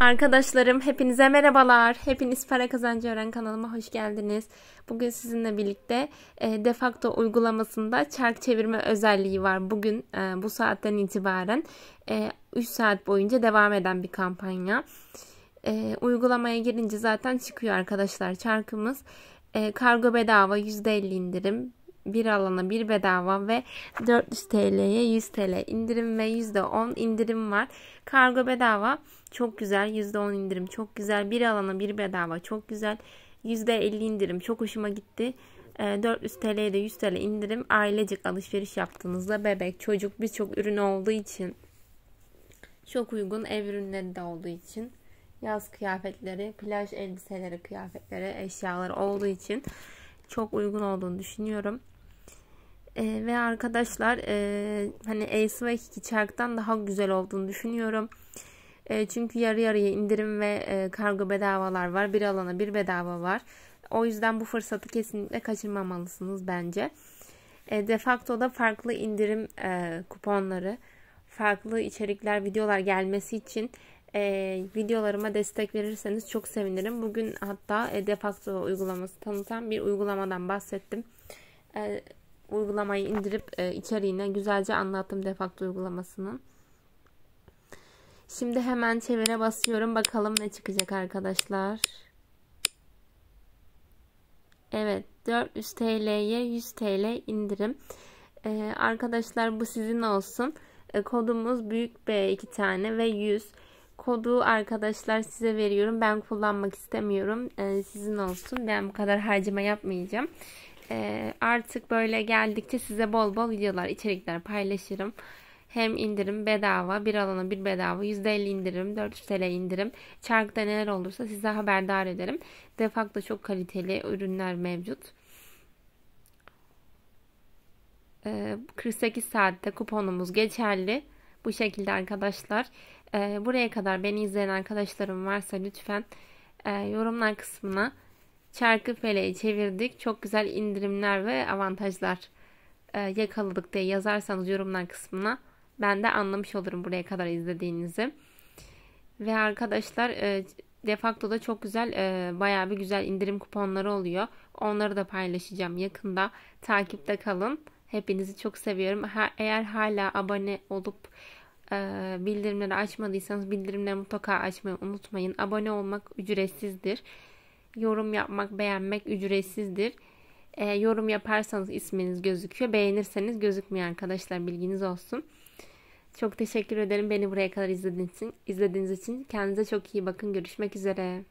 Arkadaşlarım hepinize merhabalar. Hepiniz Para Kazancı Öğren kanalıma hoş geldiniz. Bugün sizinle birlikte e, Defacto uygulamasında çark çevirme özelliği var. Bugün e, bu saatten itibaren e, 3 saat boyunca devam eden bir kampanya. E, uygulamaya girince zaten çıkıyor arkadaşlar çarkımız. E, kargo bedava %50 indirim bir alana bir bedava ve 400 TL'ye 100 TL indirim ve %10 indirim var. Kargo bedava çok güzel. %10 indirim çok güzel. Bir alana bir bedava çok güzel. %50 indirim çok hoşuma gitti. 400 ee, TL'ye de 100 TL indirim ailecik alışveriş yaptığınızda bebek, çocuk birçok ürün olduğu için çok uygun ev ürünleri de olduğu için yaz kıyafetleri, plaj elbiseleri, kıyafetleri, eşyaları olduğu için çok uygun olduğunu düşünüyorum. E, ve arkadaşlar e, hani Ace ve Kiki Çark'tan daha güzel olduğunu düşünüyorum. E, çünkü yarı yarıya indirim ve e, kargo bedavalar var. Bir alana bir bedava var. O yüzden bu fırsatı kesinlikle kaçırmamalısınız bence. E, de facto da farklı indirim e, kuponları, farklı içerikler, videolar gelmesi için e, videolarıma destek verirseniz çok sevinirim. Bugün hatta e, de facto uygulaması tanıtan bir uygulamadan bahsettim. E, uygulamayı indirip e, içeriğine güzelce anlattım defakto uygulamasının. Şimdi hemen çevire basıyorum. Bakalım ne çıkacak arkadaşlar. Evet 400 TL'ye 100 TL indirim. Ee, arkadaşlar bu sizin olsun. Ee, kodumuz büyük B 2 tane ve 100. Kodu arkadaşlar size veriyorum. Ben kullanmak istemiyorum. Ee, sizin olsun. Ben bu kadar harcama yapmayacağım. Ee, artık böyle geldikçe size bol bol videolar, içerikler paylaşırım. Hem indirim bedava, bir alana bir bedava, %50 indirim, 400 TL indirim. Çarkta neler olursa size haberdar ederim. Defakta çok kaliteli ürünler mevcut. 48 ee, saatte kuponumuz geçerli. Bu şekilde arkadaşlar. Ee, buraya kadar beni izleyen arkadaşlarım varsa lütfen e, yorumlar kısmına çarkı feleği çevirdik. Çok güzel indirimler ve avantajlar e, yakaladık diye yazarsanız yorumlar kısmına ben de anlamış olurum buraya kadar izlediğinizi. Ve arkadaşlar e, da çok güzel e, bayağı bir güzel indirim kuponları oluyor. Onları da paylaşacağım yakında. Takipte kalın. Hepinizi çok seviyorum. Eğer hala abone olup bildirimleri açmadıysanız bildirimleri mutlaka açmayı unutmayın. Abone olmak ücretsizdir. Yorum yapmak, beğenmek ücretsizdir. E, yorum yaparsanız isminiz gözüküyor. Beğenirseniz gözükmüyor arkadaşlar bilginiz olsun. Çok teşekkür ederim beni buraya kadar izlediğiniz için. İzlediğiniz için kendinize çok iyi bakın. Görüşmek üzere.